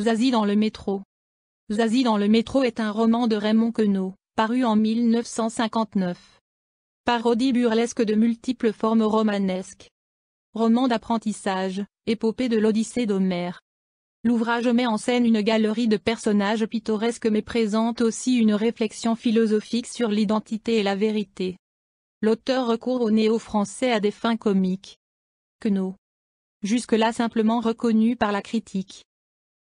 Zazie dans le métro. Zazie dans le métro est un roman de Raymond Queneau, paru en 1959. Parodie burlesque de multiples formes romanesques. Roman d'apprentissage, épopée de l'Odyssée d'Homère. L'ouvrage met en scène une galerie de personnages pittoresques mais présente aussi une réflexion philosophique sur l'identité et la vérité. L'auteur recourt au néo-français à des fins comiques. Queneau. Jusque-là simplement reconnu par la critique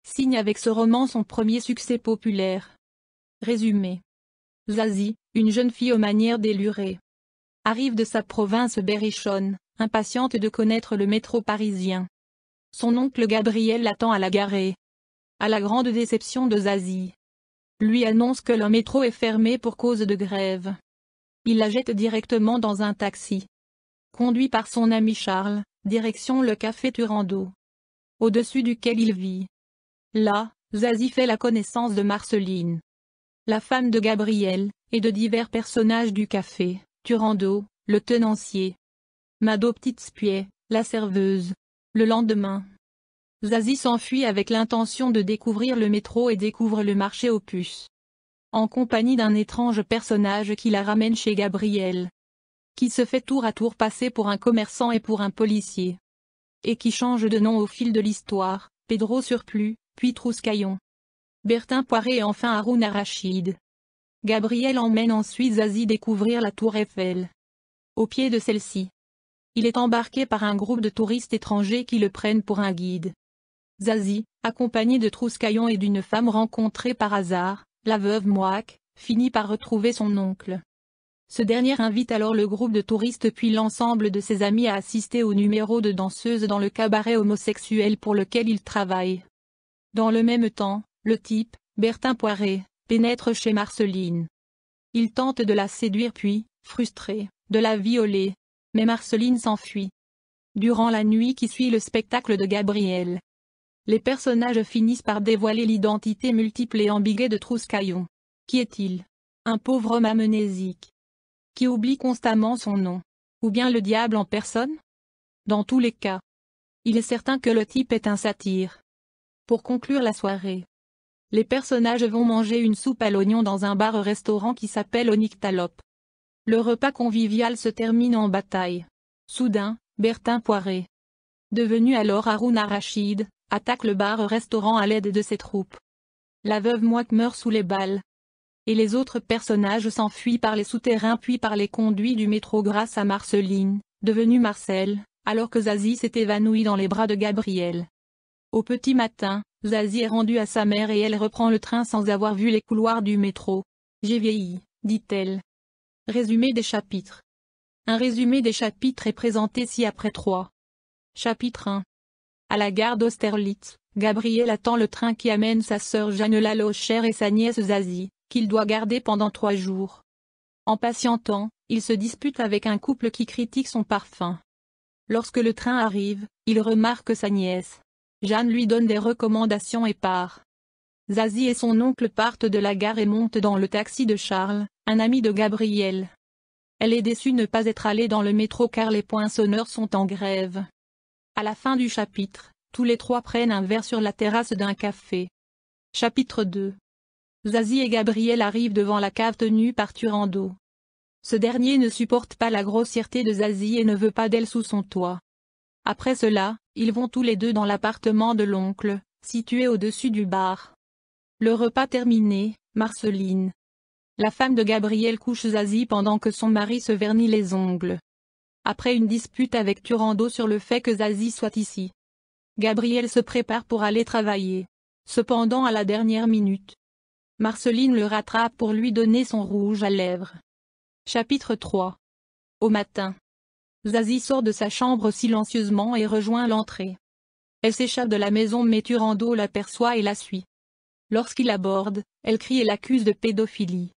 signe avec ce roman son premier succès populaire. Résumé. Zazie, une jeune fille aux manières délurées, arrive de sa province berrichonne, impatiente de connaître le métro parisien. Son oncle Gabriel l'attend à la garée. À la grande déception de Zazie. Lui annonce que le métro est fermé pour cause de grève. Il la jette directement dans un taxi. Conduit par son ami Charles, direction le café Turando. Au-dessus duquel il vit. Là, Zazie fait la connaissance de Marceline, la femme de Gabriel, et de divers personnages du café, Turando, le tenancier, Mado Petitspied, la serveuse. Le lendemain, Zazie s'enfuit avec l'intention de découvrir le métro et découvre le marché aux puces. En compagnie d'un étrange personnage qui la ramène chez Gabriel. Qui se fait tour à tour passer pour un commerçant et pour un policier. Et qui change de nom au fil de l'histoire, Pedro Surplus, puis Trouscaillon. Bertin Poiré et enfin Haroun Arachid. Gabriel emmène ensuite Zazie découvrir la tour Eiffel. Au pied de celle-ci. Il est embarqué par un groupe de touristes étrangers qui le prennent pour un guide. Zazie, accompagnée de Trouscaillon et d'une femme rencontrée par hasard, la veuve Mouak, finit par retrouver son oncle. Ce dernier invite alors le groupe de touristes puis l'ensemble de ses amis à assister au numéro de danseuse dans le cabaret homosexuel pour lequel il travaille. Dans le même temps, le type, Bertin Poiré, pénètre chez Marceline. Il tente de la séduire puis, frustré, de la violer. Mais Marceline s'enfuit. Durant la nuit qui suit le spectacle de Gabriel, les personnages finissent par dévoiler l'identité multiple et ambiguë de Trouscaillon. Qui est-il Un pauvre homme amnésique. Qui oublie constamment son nom. Ou bien le diable en personne Dans tous les cas. Il est certain que le type est un satyre. Pour conclure la soirée, les personnages vont manger une soupe à l'oignon dans un bar-restaurant qui s'appelle Onyctalope. Le repas convivial se termine en bataille. Soudain, Bertin Poiré, devenu alors Haroun Arachid, attaque le bar-restaurant à l'aide de ses troupes. La veuve Mouak meurt sous les balles. Et les autres personnages s'enfuient par les souterrains puis par les conduits du métro grâce à Marceline, devenue Marcel, alors que Zazie s'est évanouie dans les bras de Gabriel. Au petit matin, Zazie est rendue à sa mère et elle reprend le train sans avoir vu les couloirs du métro. J'ai vieilli, dit-elle. Résumé des chapitres. Un résumé des chapitres est présenté ci-après trois. Chapitre 1. À la gare d'Austerlitz, Gabriel attend le train qui amène sa sœur Jeanne Lalochère et sa nièce Zazie, qu'il doit garder pendant trois jours. En patientant, il se dispute avec un couple qui critique son parfum. Lorsque le train arrive, il remarque sa nièce. Jeanne lui donne des recommandations et part. Zazie et son oncle partent de la gare et montent dans le taxi de Charles, un ami de Gabriel. Elle est déçue ne pas être allée dans le métro car les poinçonneurs sont en grève. À la fin du chapitre, tous les trois prennent un verre sur la terrasse d'un café. Chapitre 2 Zazie et Gabriel arrivent devant la cave tenue par Turando. Ce dernier ne supporte pas la grossièreté de Zazie et ne veut pas d'elle sous son toit. Après cela, ils vont tous les deux dans l'appartement de l'oncle, situé au-dessus du bar. Le repas terminé, Marceline. La femme de Gabriel couche Zazie pendant que son mari se vernit les ongles. Après une dispute avec Turando sur le fait que Zazie soit ici. Gabriel se prépare pour aller travailler. Cependant à la dernière minute. Marceline le rattrape pour lui donner son rouge à lèvres. Chapitre 3 Au matin Zazie sort de sa chambre silencieusement et rejoint l'entrée. Elle s'échappe de la maison mais Turando l'aperçoit et la suit. Lorsqu'il aborde, elle crie et l'accuse de pédophilie.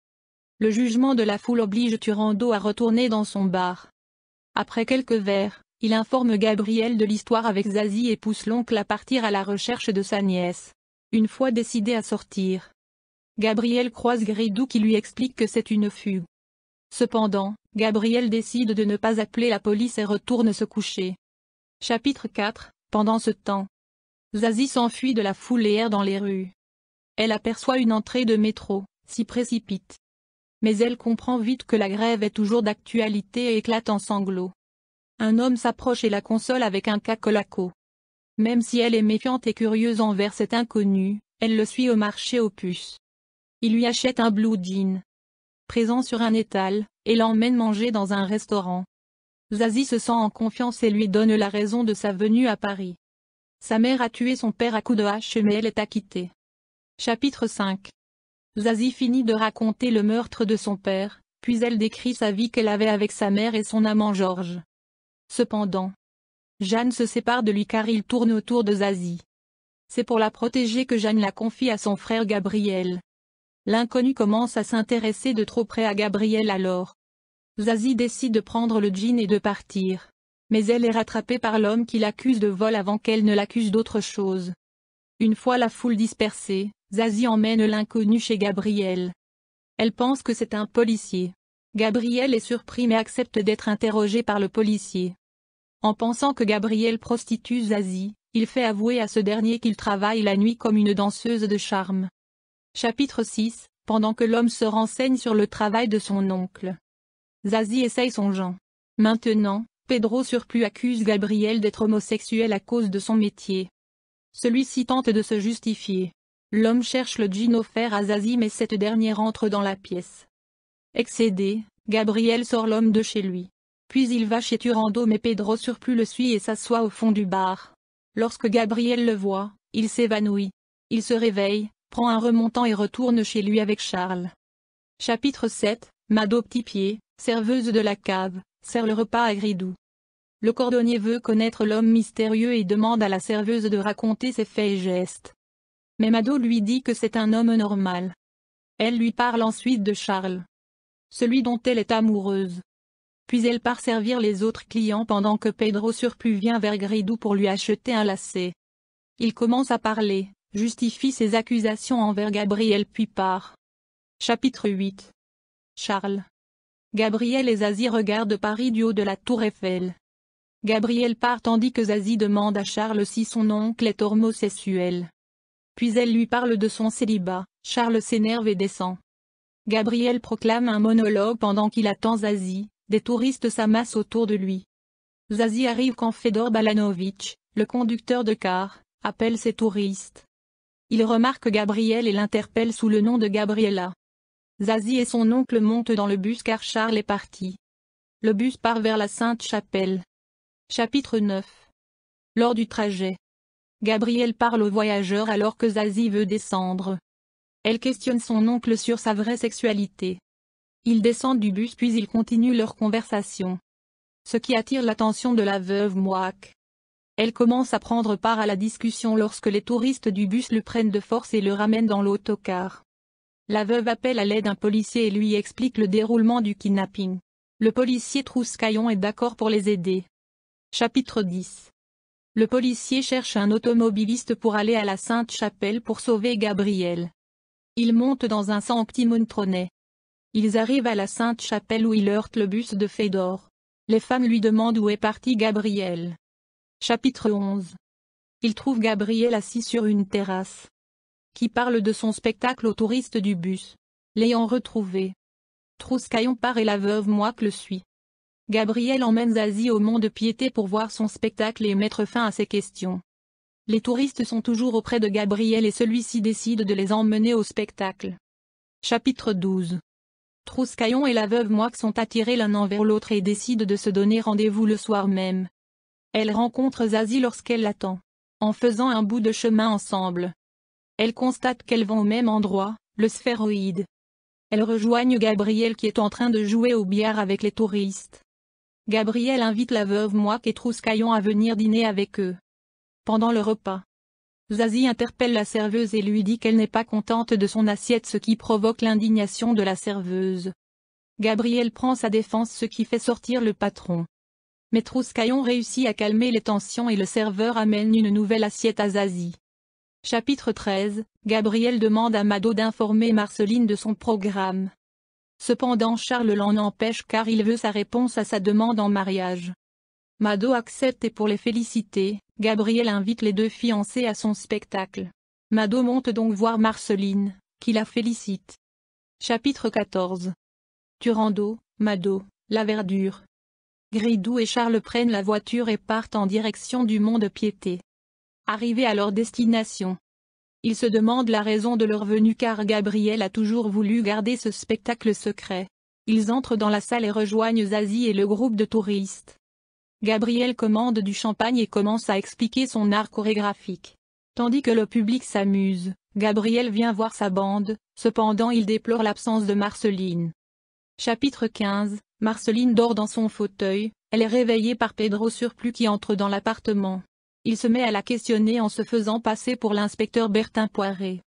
Le jugement de la foule oblige Turando à retourner dans son bar. Après quelques verres, il informe Gabriel de l'histoire avec Zazie et pousse l'oncle à partir à la recherche de sa nièce. Une fois décidé à sortir, Gabriel croise Gridou qui lui explique que c'est une fugue. Cependant, Gabriel décide de ne pas appeler la police et retourne se coucher. Chapitre 4 Pendant ce temps, Zazie s'enfuit de la foule et erre dans les rues. Elle aperçoit une entrée de métro, s'y précipite. Mais elle comprend vite que la grève est toujours d'actualité et éclate en sanglots. Un homme s'approche et la console avec un cacolaco. Même si elle est méfiante et curieuse envers cet inconnu, elle le suit au marché aux puces. Il lui achète un blue présent sur un étal, et l'emmène manger dans un restaurant. Zazie se sent en confiance et lui donne la raison de sa venue à Paris. Sa mère a tué son père à coups de hache mais elle est acquittée. Chapitre 5 Zazie finit de raconter le meurtre de son père, puis elle décrit sa vie qu'elle avait avec sa mère et son amant Georges. Cependant, Jeanne se sépare de lui car il tourne autour de Zazie. C'est pour la protéger que Jeanne la confie à son frère Gabriel. L'inconnu commence à s'intéresser de trop près à Gabriel alors. Zazie décide de prendre le jean et de partir. Mais elle est rattrapée par l'homme qui l'accuse de vol avant qu'elle ne l'accuse d'autre chose. Une fois la foule dispersée, Zazie emmène l'inconnu chez Gabriel. Elle pense que c'est un policier. Gabriel est surpris mais accepte d'être interrogé par le policier. En pensant que Gabriel prostitue Zazie, il fait avouer à ce dernier qu'il travaille la nuit comme une danseuse de charme. Chapitre 6 Pendant que l'homme se renseigne sur le travail de son oncle. Zazie essaye son Jean. Maintenant, Pedro Surplus accuse Gabriel d'être homosexuel à cause de son métier. Celui-ci tente de se justifier. L'homme cherche le jean à Zazie mais cette dernière entre dans la pièce. Excédé, Gabriel sort l'homme de chez lui. Puis il va chez Turando mais Pedro Surplus le suit et s'assoit au fond du bar. Lorsque Gabriel le voit, il s'évanouit. Il se réveille, prend un remontant et retourne chez lui avec Charles. Chapitre 7 Mado Petit-Pied, serveuse de la cave, sert le repas à Gridou. Le cordonnier veut connaître l'homme mystérieux et demande à la serveuse de raconter ses faits et gestes. Mais Mado lui dit que c'est un homme normal. Elle lui parle ensuite de Charles. Celui dont elle est amoureuse. Puis elle part servir les autres clients pendant que Pedro Surplus vient vers Gridou pour lui acheter un lacet. Il commence à parler justifie ses accusations envers Gabriel puis part. Chapitre 8 Charles Gabriel et Zazie regardent Paris du haut de la tour Eiffel. Gabriel part tandis que Zazie demande à Charles si son oncle est homosexuel. Puis elle lui parle de son célibat, Charles s'énerve et descend. Gabriel proclame un monologue pendant qu'il attend Zazie, des touristes s'amassent autour de lui. Zazie arrive quand Fedor Balanovitch, le conducteur de car, appelle ses touristes. Il remarque Gabriel et l'interpelle sous le nom de Gabriella. Zazie et son oncle montent dans le bus car Charles est parti. Le bus part vers la Sainte-Chapelle. Chapitre 9 Lors du trajet, Gabriel parle au voyageur alors que Zazie veut descendre. Elle questionne son oncle sur sa vraie sexualité. Ils descendent du bus puis ils continuent leur conversation. Ce qui attire l'attention de la veuve Mouak. Elle commence à prendre part à la discussion lorsque les touristes du bus le prennent de force et le ramènent dans l'autocar. La veuve appelle à l'aide un policier et lui explique le déroulement du kidnapping. Le policier Trouscaillon est d'accord pour les aider. Chapitre 10 Le policier cherche un automobiliste pour aller à la Sainte-Chapelle pour sauver Gabriel. Ils montent dans un sanctimonitronet. Ils arrivent à la Sainte-Chapelle où ils heurte le bus de Fédor. Les femmes lui demandent où est parti Gabriel. Chapitre 11 Il trouve Gabriel assis sur une terrasse. Qui parle de son spectacle aux touristes du bus. L'ayant retrouvé. Trouscaillon part et la veuve Mouak le suit. Gabriel emmène Zazie au Mont de Piété pour voir son spectacle et mettre fin à ses questions. Les touristes sont toujours auprès de Gabriel et celui-ci décide de les emmener au spectacle. Chapitre 12 Trouscaillon et la veuve Mouak sont attirés l'un envers l'autre et décident de se donner rendez-vous le soir même. Elle rencontre Zazie lorsqu'elle l'attend. En faisant un bout de chemin ensemble. Elle constate qu'elles vont au même endroit, le sphéroïde. Elles rejoignent Gabriel qui est en train de jouer au billard avec les touristes. Gabriel invite la veuve Moque et Trouscaillon à venir dîner avec eux. Pendant le repas, Zazie interpelle la serveuse et lui dit qu'elle n'est pas contente de son assiette ce qui provoque l'indignation de la serveuse. Gabriel prend sa défense ce qui fait sortir le patron mais Trouscaillon réussit à calmer les tensions et le serveur amène une nouvelle assiette à Zazie. Chapitre 13, Gabriel demande à Mado d'informer Marceline de son programme. Cependant Charles l'en empêche car il veut sa réponse à sa demande en mariage. Mado accepte et pour les féliciter, Gabriel invite les deux fiancés à son spectacle. Mado monte donc voir Marceline, qui la félicite. Chapitre 14 Turando, Mado, la verdure. Gridou et Charles prennent la voiture et partent en direction du mont de Piété. Arrivés à leur destination, ils se demandent la raison de leur venue car Gabriel a toujours voulu garder ce spectacle secret. Ils entrent dans la salle et rejoignent Zazie et le groupe de touristes. Gabriel commande du champagne et commence à expliquer son art chorégraphique. Tandis que le public s'amuse, Gabriel vient voir sa bande, cependant il déplore l'absence de Marceline. Chapitre 15 Marceline dort dans son fauteuil, elle est réveillée par Pedro Surplus qui entre dans l'appartement. Il se met à la questionner en se faisant passer pour l'inspecteur Bertin Poiré.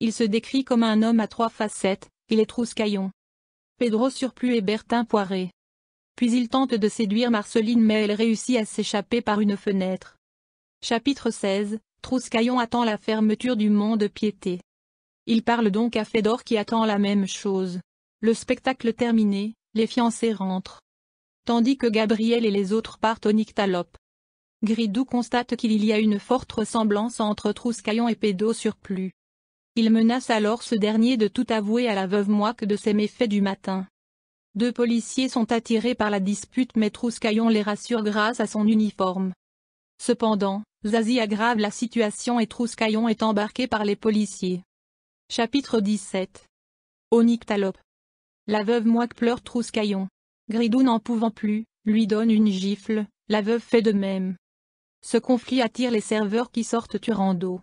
Il se décrit comme un homme à trois facettes, il est trouscaillon. Pedro Surplus et Bertin Poiré. Puis il tente de séduire Marceline mais elle réussit à s'échapper par une fenêtre. Chapitre 16, Trouscaillon attend la fermeture du monde piété. Il parle donc à Fédor qui attend la même chose. Le spectacle terminé, les fiancés rentrent. Tandis que Gabriel et les autres partent au Nictalope. Gridou constate qu'il y a une forte ressemblance entre Trouscaillon et Pédo Surplus. Il menace alors ce dernier de tout avouer à la veuve que de ses méfaits du matin. Deux policiers sont attirés par la dispute mais Trouscaillon les rassure grâce à son uniforme. Cependant, Zazie aggrave la situation et Trouscaillon est embarqué par les policiers. Chapitre 17 Au la veuve moique pleure Trouscaillon. Gridou n'en pouvant plus, lui donne une gifle, la veuve fait de même. Ce conflit attire les serveurs qui sortent Turando.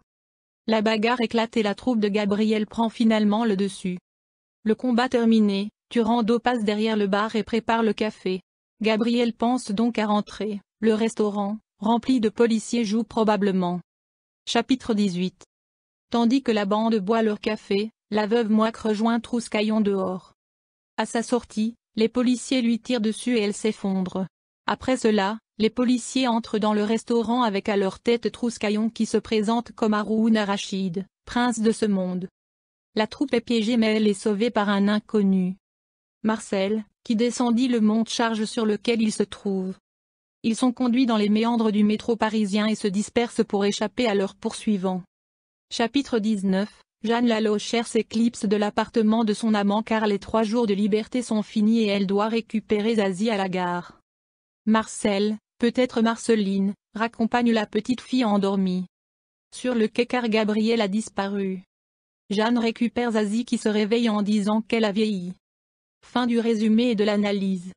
La bagarre éclate et la troupe de Gabriel prend finalement le dessus. Le combat terminé, Turando passe derrière le bar et prépare le café. Gabriel pense donc à rentrer, le restaurant, rempli de policiers joue probablement. Chapitre 18 Tandis que la bande boit leur café, la veuve moque rejoint Trouscaillon dehors. À sa sortie, les policiers lui tirent dessus et elle s'effondre. Après cela, les policiers entrent dans le restaurant avec à leur tête Trouscaillon qui se présente comme Haroun Arachid, prince de ce monde. La troupe est piégée mais elle est sauvée par un inconnu. Marcel, qui descendit le mont charge sur lequel il se trouve. Ils sont conduits dans les méandres du métro parisien et se dispersent pour échapper à leurs poursuivants. Chapitre 19 Jeanne Lalochère s'éclipse de l'appartement de son amant car les trois jours de liberté sont finis et elle doit récupérer Zazie à la gare. Marcel, peut-être Marceline, raccompagne la petite fille endormie. Sur le quai car Gabriel a disparu. Jeanne récupère Zazie qui se réveille en disant qu'elle a vieilli. Fin du résumé et de l'analyse.